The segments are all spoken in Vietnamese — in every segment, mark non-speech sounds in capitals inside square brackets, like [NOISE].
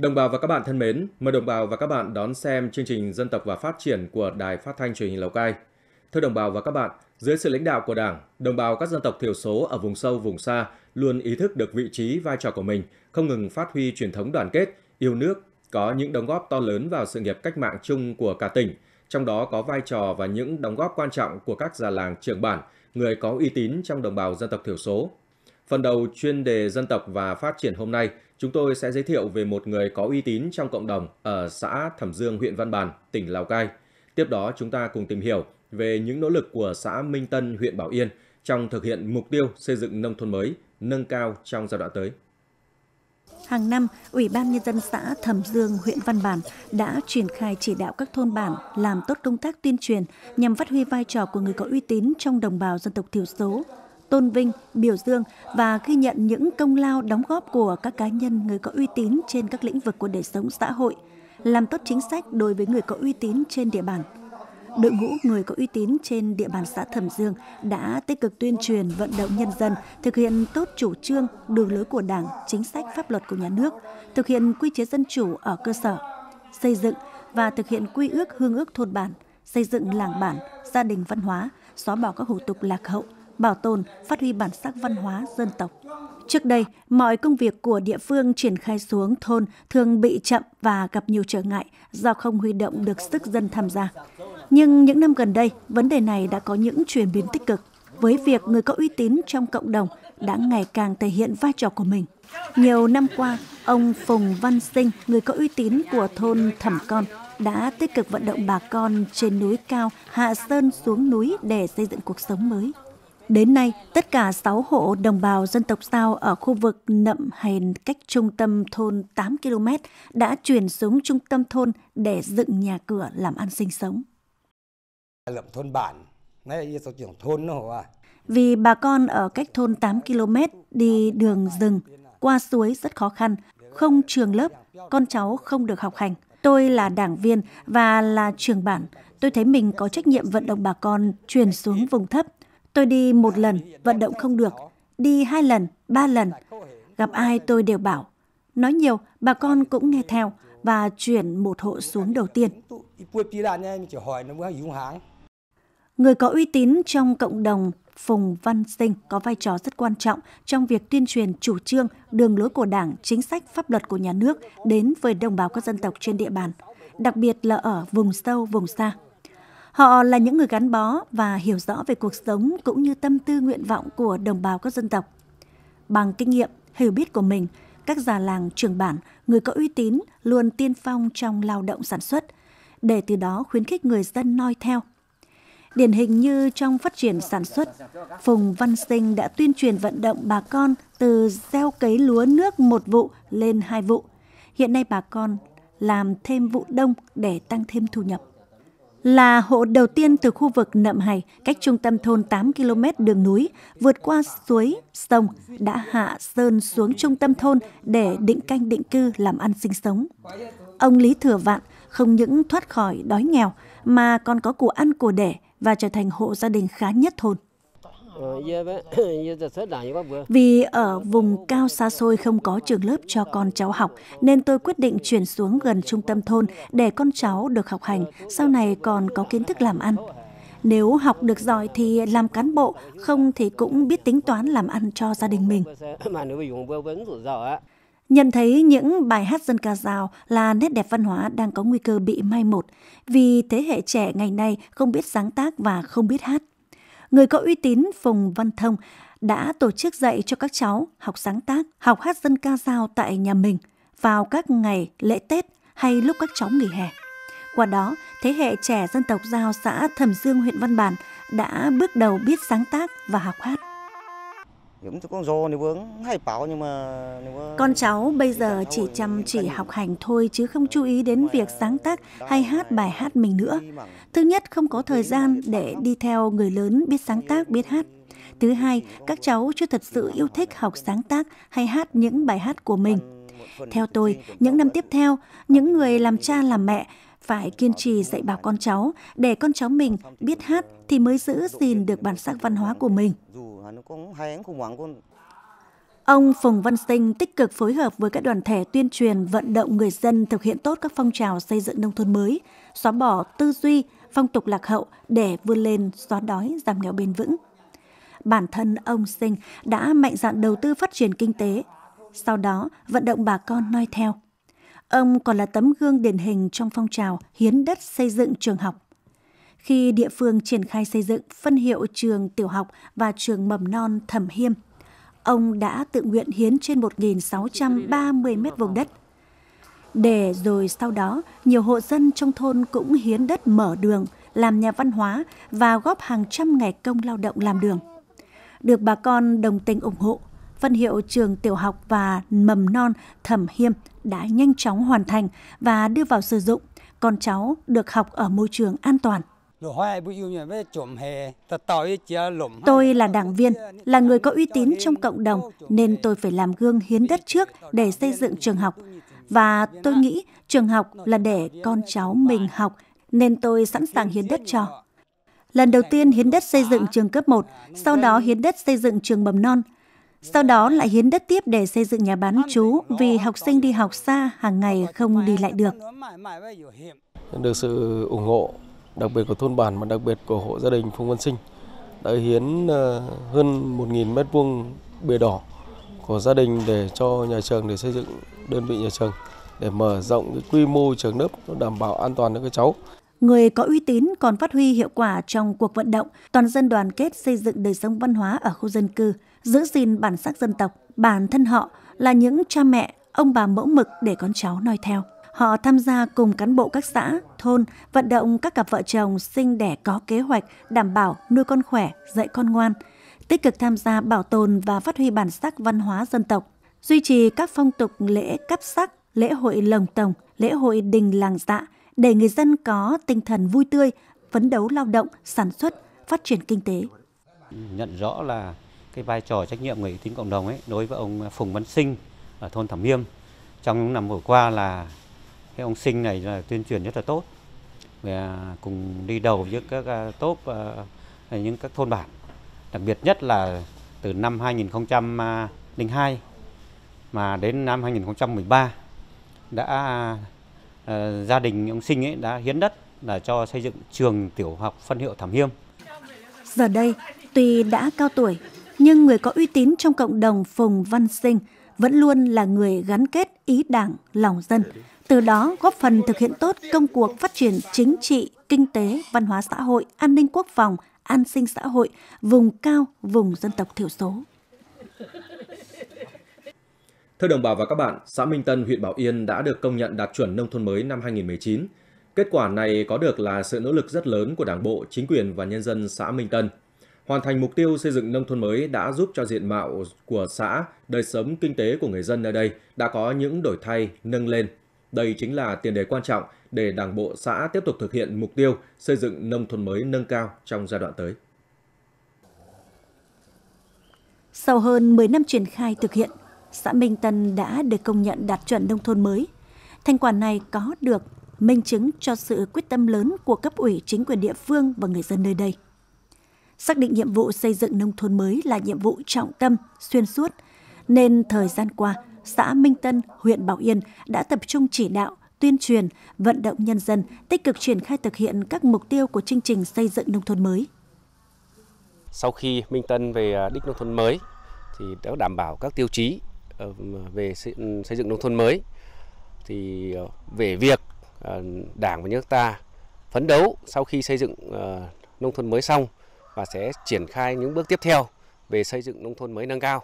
Đồng bào và các bạn thân mến, mời đồng bào và các bạn đón xem chương trình Dân tộc và Phát triển của Đài Phát thanh Truyền hình Lào Cai. Thưa đồng bào và các bạn, dưới sự lãnh đạo của Đảng, đồng bào các dân tộc thiểu số ở vùng sâu vùng xa luôn ý thức được vị trí vai trò của mình, không ngừng phát huy truyền thống đoàn kết, yêu nước, có những đóng góp to lớn vào sự nghiệp cách mạng chung của cả tỉnh, trong đó có vai trò và những đóng góp quan trọng của các già làng trưởng bản, người có uy tín trong đồng bào dân tộc thiểu số. Phần đầu chuyên đề dân tộc và phát triển hôm nay, chúng tôi sẽ giới thiệu về một người có uy tín trong cộng đồng ở xã Thẩm Dương, huyện Văn Bàn, tỉnh Lào Cai. Tiếp đó chúng ta cùng tìm hiểu về những nỗ lực của xã Minh Tân, huyện Bảo Yên trong thực hiện mục tiêu xây dựng nông thôn mới, nâng cao trong giai đoạn tới. Hàng năm, Ủy ban Nhân dân xã Thẩm Dương, huyện Văn Bản đã triển khai chỉ đạo các thôn bản làm tốt công tác tuyên truyền nhằm phát huy vai trò của người có uy tín trong đồng bào dân tộc thiểu số, tôn vinh, biểu dương và ghi nhận những công lao đóng góp của các cá nhân người có uy tín trên các lĩnh vực của đời sống xã hội, làm tốt chính sách đối với người có uy tín trên địa bàn. Đội ngũ người có uy tín trên địa bàn xã Thẩm Dương đã tích cực tuyên truyền vận động nhân dân thực hiện tốt chủ trương, đường lối của Đảng, chính sách pháp luật của nhà nước, thực hiện quy chế dân chủ ở cơ sở, xây dựng và thực hiện quy ước hương ước thôn bản, xây dựng làng bản, gia đình văn hóa, xóa bỏ các hủ tục lạc hậu – bảo tồn, phát huy bản sắc văn hóa dân tộc. Trước đây, mọi công việc của địa phương triển khai xuống thôn thường bị chậm và gặp nhiều trở ngại do không huy động được sức dân tham gia. Nhưng những năm gần đây, vấn đề này đã có những chuyển biến tích cực với việc người có uy tín trong cộng đồng đã ngày càng thể hiện vai trò của mình. Nhiều năm qua, ông Phùng Văn Sinh, người có uy tín của thôn Thẩm Con, đã tích cực vận động bà con trên núi cao Hạ Sơn xuống núi để xây dựng cuộc sống mới. Đến nay, tất cả 6 hộ đồng bào dân tộc Sao ở khu vực Nậm Hèn cách trung tâm thôn 8 km đã chuyển xuống trung tâm thôn để dựng nhà cửa làm ăn sinh sống. Lậm thôn bản, trưởng thôn Vì bà con ở cách thôn 8 km đi đường rừng, qua suối rất khó khăn, không trường lớp, con cháu không được học hành. Tôi là đảng viên và là trưởng bản. Tôi thấy mình có trách nhiệm vận động bà con chuyển xuống vùng thấp, Tôi đi một lần, vận động không được. Đi hai lần, ba lần. Gặp ai tôi đều bảo. Nói nhiều, bà con cũng nghe theo và chuyển một hộ xuống đầu tiên. Người có uy tín trong cộng đồng Phùng Văn Sinh có vai trò rất quan trọng trong việc tuyên truyền chủ trương, đường lối của Đảng, chính sách pháp luật của nhà nước đến với đồng bào các dân tộc trên địa bàn, đặc biệt là ở vùng sâu, vùng xa. Họ là những người gắn bó và hiểu rõ về cuộc sống cũng như tâm tư nguyện vọng của đồng bào các dân tộc. Bằng kinh nghiệm, hiểu biết của mình, các già làng, trường bản, người có uy tín luôn tiên phong trong lao động sản xuất, để từ đó khuyến khích người dân noi theo. Điển hình như trong phát triển sản xuất, Phùng Văn Sinh đã tuyên truyền vận động bà con từ gieo cấy lúa nước một vụ lên hai vụ. Hiện nay bà con làm thêm vụ đông để tăng thêm thu nhập là hộ đầu tiên từ khu vực Nậm Hải, cách trung tâm thôn 8 km đường núi, vượt qua suối, sông, đã hạ sơn xuống trung tâm thôn để định canh định cư làm ăn sinh sống. Ông Lý Thừa Vạn không những thoát khỏi đói nghèo mà còn có của ăn của đẻ và trở thành hộ gia đình khá nhất thôn. Ờ, [COUGHS] vì ở vùng cao xa xôi không có trường lớp cho con cháu học, nên tôi quyết định chuyển xuống gần trung tâm thôn để con cháu được học hành, sau này còn có kiến thức làm ăn. Nếu học được giỏi thì làm cán bộ, không thì cũng biết tính toán làm ăn cho gia đình mình. Nhận thấy những bài hát dân ca dao là nét đẹp văn hóa đang có nguy cơ bị mai một vì thế hệ trẻ ngày nay không biết sáng tác và không biết hát người có uy tín Phùng Văn Thông đã tổ chức dạy cho các cháu học sáng tác, học hát dân ca dao tại nhà mình vào các ngày lễ Tết hay lúc các cháu nghỉ hè. Qua đó, thế hệ trẻ dân tộc Giao xã Thẩm Dương huyện Văn Bản đã bước đầu biết sáng tác và học hát. Con cháu bây giờ chỉ chăm chỉ học hành thôi chứ không chú ý đến việc sáng tác hay hát bài hát mình nữa. Thứ nhất, không có thời gian để đi theo người lớn biết sáng tác, biết hát. Thứ hai, các cháu chưa thật sự yêu thích học sáng tác hay hát những bài hát của mình. Theo tôi, những năm tiếp theo, những người làm cha làm mẹ phải kiên trì dạy bảo con cháu để con cháu mình biết hát thì mới giữ gìn được bản sắc văn hóa của mình. Ông Phùng Văn Sinh tích cực phối hợp với các đoàn thể tuyên truyền vận động người dân thực hiện tốt các phong trào xây dựng nông thôn mới, xóa bỏ tư duy, phong tục lạc hậu để vươn lên xóa đói, giảm nghèo bền vững. Bản thân ông Sinh đã mạnh dạn đầu tư phát triển kinh tế, sau đó vận động bà con noi theo. Ông còn là tấm gương điển hình trong phong trào hiến đất xây dựng trường học khi địa phương triển khai xây dựng phân hiệu trường tiểu học và trường mầm non Thẩm Hiêm. Ông đã tự nguyện hiến trên 1.630 mét vùng đất. Để rồi sau đó, nhiều hộ dân trong thôn cũng hiến đất mở đường, làm nhà văn hóa và góp hàng trăm ngày công lao động làm đường. Được bà con đồng tình ủng hộ, phân hiệu trường tiểu học và mầm non Thẩm Hiêm đã nhanh chóng hoàn thành và đưa vào sử dụng. Con cháu được học ở môi trường an toàn. Tôi là đảng viên, là người có uy tín trong cộng đồng nên tôi phải làm gương hiến đất trước để xây dựng trường học. Và tôi nghĩ trường học là để con cháu mình học nên tôi sẵn sàng hiến đất cho. Lần đầu tiên hiến đất xây dựng trường cấp 1, sau đó hiến đất xây dựng trường mầm non. Sau đó lại hiến đất tiếp để xây dựng nhà bán chú vì học sinh đi học xa hàng ngày không đi lại được. Được sự ủng hộ đặc biệt của thôn bản mà đặc biệt của hộ gia đình Phùng Văn Sinh đã hiến ờ, hơn 1.000 mét vuông bề đỏ của gia đình để cho nhà trường để xây dựng đơn vị nhà trường để mở rộng cái quy mô trường lớp đảm bảo an toàn cho các cháu. Người có uy tín còn phát huy hiệu quả trong cuộc vận động, toàn dân đoàn kết xây dựng đời sống văn hóa ở khu dân cư, giữ gìn bản sắc dân tộc, bản thân họ là những cha mẹ, ông bà mẫu mực để con cháu noi theo. Họ tham gia cùng cán bộ các xã, thôn, vận động các cặp vợ chồng sinh đẻ có kế hoạch, đảm bảo nuôi con khỏe, dạy con ngoan, tích cực tham gia bảo tồn và phát huy bản sắc văn hóa dân tộc, duy trì các phong tục lễ cắp sắc, lễ hội lồng tồng, lễ hội đình làng dạ để người dân có tinh thần vui tươi, phấn đấu lao động, sản xuất, phát triển kinh tế. Nhận rõ là cái vai trò trách nhiệm người tính cộng đồng ấy đối với ông Phùng Văn Sinh ở thôn Thẩm Hiêm trong những năm vừa qua là cái ông sinh này là tuyên truyền rất là tốt và cùng đi đầu với các à, top à, à, những các thôn bản đặc biệt nhất là từ năm 2002 mà đến năm 2013 đã gia đình ông sinh ấy đã hiến đất là cho xây dựng trường tiểu học phân hiệu Thảm Hiêm. Giờ đây, tuy đã cao tuổi, nhưng người có uy tín trong cộng đồng Phùng Văn Sinh vẫn luôn là người gắn kết ý đảng, lòng dân, từ đó góp phần thực hiện tốt công cuộc phát triển chính trị, kinh tế, văn hóa xã hội, an ninh quốc phòng, an sinh xã hội, vùng cao, vùng dân tộc thiểu số. Thưa đồng bào và các bạn, xã Minh Tân, huyện Bảo Yên đã được công nhận đạt chuẩn nông thôn mới năm 2019. Kết quả này có được là sự nỗ lực rất lớn của Đảng bộ, chính quyền và nhân dân xã Minh Tân. Hoàn thành mục tiêu xây dựng nông thôn mới đã giúp cho diện mạo của xã, đời sống kinh tế của người dân nơi đây đã có những đổi thay, nâng lên đây chính là tiền đề quan trọng để Đảng bộ xã tiếp tục thực hiện mục tiêu xây dựng nông thôn mới nâng cao trong giai đoạn tới. Sau hơn 10 năm triển khai thực hiện, xã Minh Tân đã được công nhận đạt chuẩn nông thôn mới. Thành quả này có được minh chứng cho sự quyết tâm lớn của cấp ủy chính quyền địa phương và người dân nơi đây. Xác định nhiệm vụ xây dựng nông thôn mới là nhiệm vụ trọng tâm, xuyên suốt, nên thời gian qua – xã Minh Tân, huyện Bảo Yên đã tập trung chỉ đạo, tuyên truyền, vận động nhân dân tích cực triển khai thực hiện các mục tiêu của chương trình xây dựng nông thôn mới. Sau khi Minh Tân về à, đích nông thôn mới thì đã đảm bảo các tiêu chí ờ, về xây dựng nông thôn mới thì ờ, về việc ờ, Đảng và nước ta phấn đấu sau khi xây dựng nông thôn mới xong và sẽ triển khai những bước tiếp theo về xây dựng nông thôn mới nâng cao.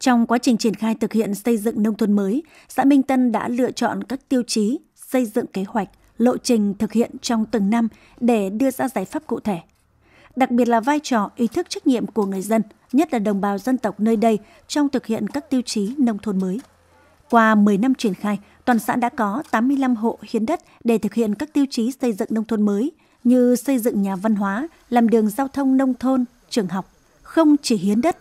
Trong quá trình triển khai thực hiện xây dựng nông thôn mới, xã Minh Tân đã lựa chọn các tiêu chí, xây dựng kế hoạch, lộ trình thực hiện trong từng năm để đưa ra giải pháp cụ thể. Đặc biệt là vai trò ý thức trách nhiệm của người dân, nhất là đồng bào dân tộc nơi đây trong thực hiện các tiêu chí nông thôn mới. Qua 10 năm triển khai, toàn xã đã có 85 hộ hiến đất để thực hiện các tiêu chí xây dựng nông thôn mới như xây dựng nhà văn hóa, làm đường giao thông nông thôn, trường học. Không chỉ hiến đất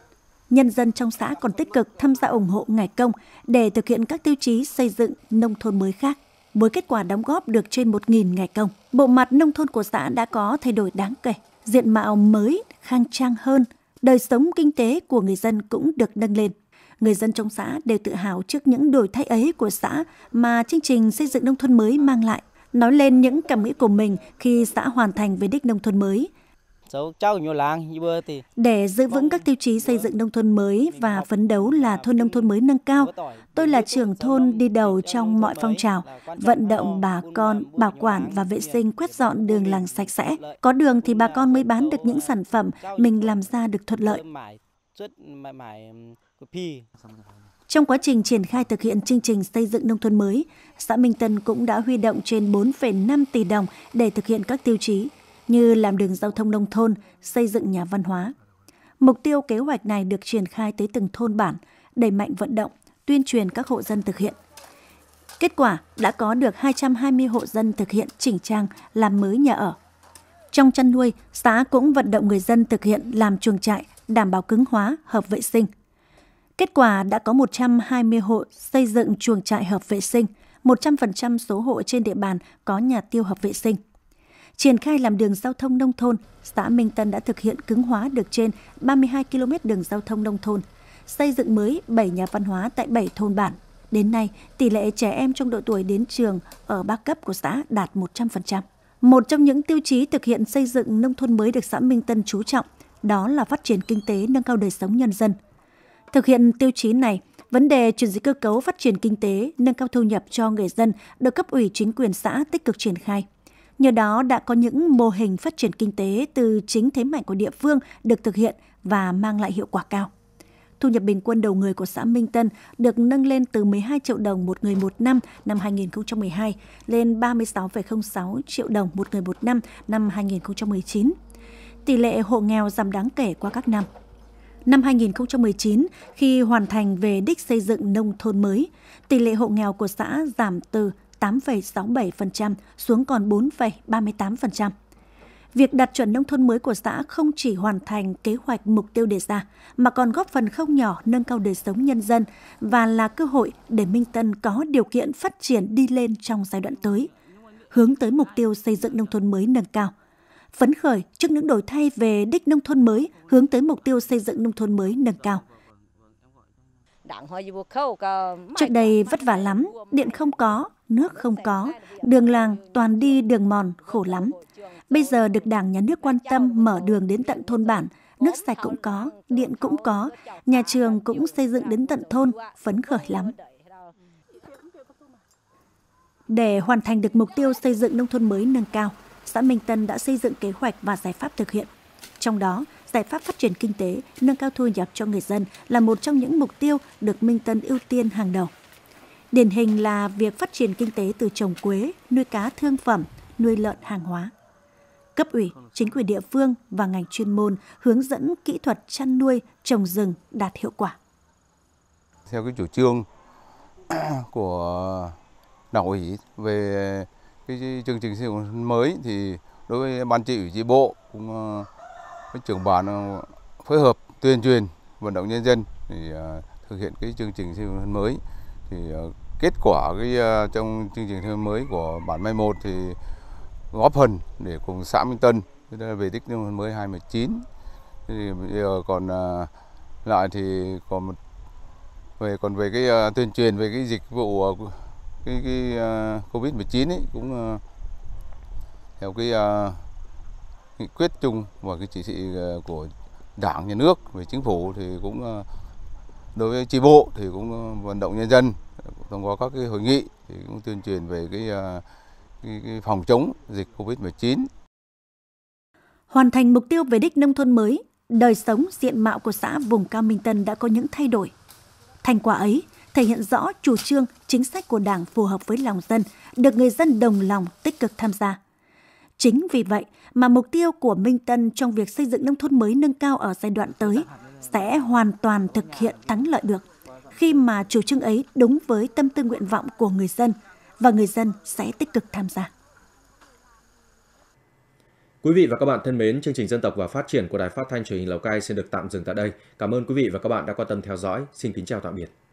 nhân dân trong xã còn tích cực tham gia ủng hộ ngày công để thực hiện các tiêu chí xây dựng nông thôn mới khác. Với kết quả đóng góp được trên 1.000 ngày công, bộ mặt nông thôn của xã đã có thay đổi đáng kể, diện mạo mới, khang trang hơn, đời sống kinh tế của người dân cũng được nâng lên. Người dân trong xã đều tự hào trước những đổi thay ấy của xã mà chương trình xây dựng nông thôn mới mang lại nói lên những cảm nghĩ của mình khi xã hoàn thành về đích nông thôn mới, để giữ vững các tiêu chí xây dựng nông thôn mới và phấn đấu là thôn nông thôn mới nâng cao, tôi là trưởng thôn đi đầu trong mọi phong trào, vận động bà con bảo quản và vệ sinh quét dọn đường làng sạch sẽ. Có đường thì bà con mới bán được những sản phẩm mình làm ra được thuận lợi. Um, trong quá trình triển khai thực hiện chương trình xây dựng nông thôn mới, xã Minh Tân cũng đã huy động trên 4,5 tỷ đồng để thực hiện các tiêu chí như làm đường giao thông nông thôn, xây dựng nhà văn hóa. Mục tiêu kế hoạch này được triển khai tới từng thôn bản, đẩy mạnh vận động, tuyên truyền các hộ dân thực hiện. Kết quả đã có được 220 hộ dân thực hiện chỉnh trang làm mới nhà ở. Trong chăn nuôi, xã cũng vận động người dân thực hiện làm chuồng trại, đảm bảo cứng hóa, hợp vệ sinh. Kết quả đã có 120 hộ xây dựng chuồng trại hợp vệ sinh, 100% số hộ trên địa bàn có nhà tiêu hợp vệ sinh. Triển khai làm đường giao thông nông thôn, xã Minh Tân đã thực hiện cứng hóa được trên 32 km đường giao thông nông thôn, xây dựng mới 7 nhà văn hóa tại 7 thôn bản. Đến nay, tỷ lệ trẻ em trong độ tuổi đến trường ở ba cấp của xã đạt 100%. Một trong những tiêu chí thực hiện xây dựng nông thôn mới được xã Minh Tân chú trọng đó là phát triển kinh tế nâng cao đời sống nhân dân. Thực hiện tiêu chí này, vấn đề chuyển dịch cơ cấu phát triển kinh tế, nâng cao thu nhập cho người dân được cấp ủy chính quyền xã tích cực triển khai. Nhờ đó đã có những mô hình phát triển kinh tế từ chính thế mạnh của địa phương được thực hiện và mang lại hiệu quả cao. Thu nhập bình quân đầu người của xã Minh Tân được nâng lên từ 12 triệu đồng một người một năm năm 2012 lên 36,06 triệu đồng một người một năm năm 2019. Tỷ lệ hộ nghèo giảm đáng kể qua các năm. Năm 2019, khi hoàn thành về đích xây dựng nông thôn mới, tỷ lệ hộ nghèo của xã giảm từ 8,67% xuống còn 4,38%. Việc đạt chuẩn nông thôn mới của xã không chỉ hoàn thành kế hoạch mục tiêu đề ra, mà còn góp phần không nhỏ nâng cao đời sống nhân dân và là cơ hội để Minh Tân có điều kiện phát triển đi lên trong giai đoạn tới, hướng tới mục tiêu xây dựng nông thôn mới nâng cao phấn khởi trước những đổi thay về đích nông thôn mới hướng tới mục tiêu xây dựng nông thôn mới nâng cao – Trước đây vất vả lắm, điện không có, nước không có, đường làng toàn đi đường mòn, khổ lắm. Bây giờ được Đảng Nhà nước quan tâm mở đường đến tận thôn bản, nước sạch cũng có, điện cũng có, nhà trường cũng xây dựng đến tận thôn, phấn khởi lắm. Để hoàn thành được mục tiêu xây dựng nông thôn mới nâng cao, xã Minh Tân đã xây dựng kế hoạch và giải pháp thực hiện. Trong đó, giải pháp phát triển kinh tế, nâng cao thu nhập cho người dân là một trong những mục tiêu được Minh Tân ưu tiên hàng đầu. Điển hình là việc phát triển kinh tế từ trồng quế, nuôi cá thương phẩm, nuôi lợn hàng hóa. Cấp ủy, chính quyền địa phương và ngành chuyên môn hướng dẫn kỹ thuật chăn nuôi, trồng rừng đạt hiệu quả. Theo cái chủ trương [CLEARS THROAT] của đảng ủy về cái chương trình xây dựng mới thì đối với ban trị ủy chi bộ cũng ờ, với trưởng bản phối hợp tuyên truyền vận động nhân dân thì à, thực hiện cái chương trình xây dựng mới thì à, kết quả cái à, trong chương trình nông mới của bản Mai một thì góp phần để cùng xã Minh Tân về đích nông thôn mới 2019 thì bây giờ còn lại thì còn một về còn về cái uh, tuyên truyền về cái dịch vụ uh, cái, cái uh, covid 19 ấy cũng uh, theo cái uh, quyết chung và cái chỉ thị ờ, của đảng nhà nước về chính phủ thì cũng ờ, đối với tri bộ thì cũng ờ, vận động nhân dân thông qua các cái hội nghị thì cũng tuyên truyền về cái, cái, cái phòng chống dịch Covid-19. Hoàn thành mục tiêu về đích nông thôn mới, đời sống diện mạo của xã vùng cao Minh Tân đã có những thay đổi. Thành quả ấy thể hiện rõ chủ trương, chính sách của Đảng phù hợp với lòng dân, được người dân đồng lòng tích cực tham gia. Chính vì vậy mà mục tiêu của Minh Tân trong việc xây dựng nông thôn mới nâng cao ở giai đoạn tới sẽ hoàn toàn thực hiện thắng lợi được khi mà chủ trương ấy đúng với tâm tư nguyện vọng của người dân và người dân sẽ tích cực tham gia. Quý vị và các bạn thân mến, chương trình dân tộc và phát triển của Đài Phát thanh truyền hình Lào Cai xin được tạm dừng tại đây. Cảm ơn quý vị và các bạn đã quan tâm theo dõi. Xin kính chào tạm biệt.